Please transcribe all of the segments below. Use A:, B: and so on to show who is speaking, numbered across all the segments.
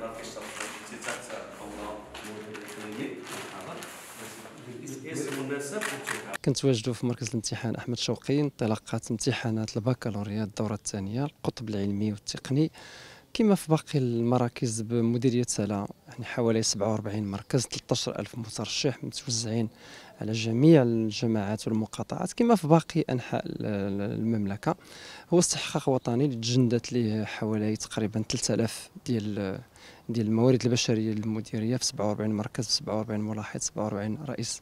A: ناقشة
B: افتتاح في مركز الامتحان احمد شوقي انطلاقات امتحانات البكالوريا الدوره الثانيه القطب العلمي والتقني كما في باقي المراكز بمديريه سلا احنا حوالي 47 مركز 13000 مترشح متوزعين على جميع الجماعات والمقاطعات كما في باقي انحاء المملكه هو استحقاق وطني اللي تجندت ليه حوالي تقريبا 3000 ديال ديال الموارد البشريه للمديريه في 47 مركز 47 ملاحظ 47 رئيس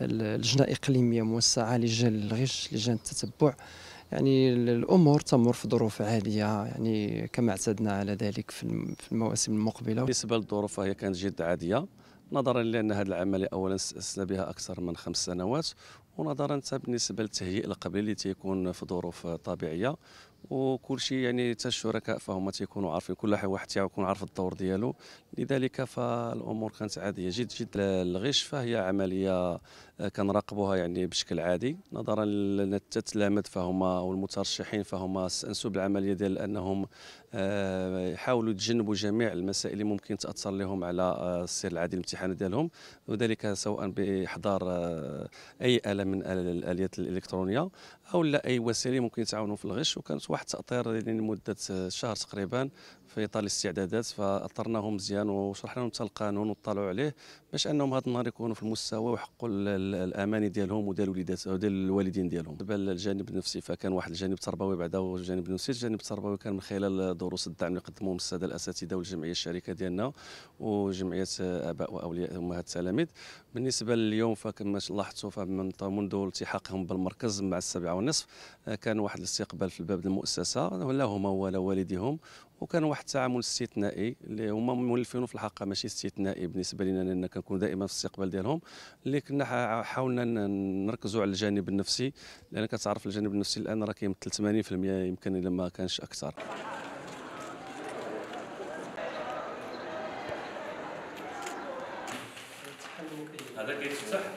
B: لجنه اقليميه موسعه لجان الغش لجان التتبع يعني الامور تمر في ظروف عاديه يعني كما اعتدنا على ذلك في المواسم المقبله
A: بالنسبه للظروف فهي كانت جد عاديه نظرا لان هذه العمليه اولا استثنا بها اكثر من خمس سنوات ونظرا حتى بالنسبه للتهيئ القبلي اللي تيكون في ظروف طبيعيه وكل شيء يعني حتى الشركاء فهم تيكونوا عارفين كل واحد تيكون عارف الدور ديالو لذلك فالامور كانت عاديه جد جد الغش فهي عمليه آه، كنراقبوها يعني بشكل عادي نظرا للتلامذ فهما والمترشحين فهما انسوا بالعمليه ديال انهم آه، يحاولوا يتجنبوا جميع المسائل اللي ممكن تاثر لهم على آه، السير العادي الامتحان ديالهم وذلك سواء باحضار اي الم من الاليات الالكترونيه او لا اي وسيله ممكن تعاونوا في الغش وكانت واحد التاطير لمده شهر تقريبا في اطار الاستعدادات فاطرناهم مزيان وشرحنا لهم حتى القانون وطلعوا عليه باش انهم هذا النهار يكونوا في المستوى وحقوا الاماني ديالهم وديال وليدات وديال الوالدين ديالهم بالنسبه للجانب النفسي فكان واحد الجانب التربوي بعدا والجانب النفسي الجانب التربوي كان من خلال دروس الدعم اللي قدموهم الساده الاساتذه والجمعيه الشركه ديالنا وجمعيه اباء واولياء امهات التلاميذ بالنسبه لليوم فكما لاحظتوا فمن منذ التحاقهم بالمركز مع السبعة ونصف آه، كان واحد الاستقبال في الباب المؤسسة لا هما ولا والديهم وكان واحد التعامل استثنائي اللي هما مولفين في الحقيقه ماشي استثنائي بالنسبه لنا لان كنكون دائما في الاستقبال ديالهم اللي كنا حاولنا نركزوا على الجانب النفسي لان كتعرف الجانب النفسي الان راه كيمثل 80% يمكن الا ما كانش اكثر هذا كيتفتح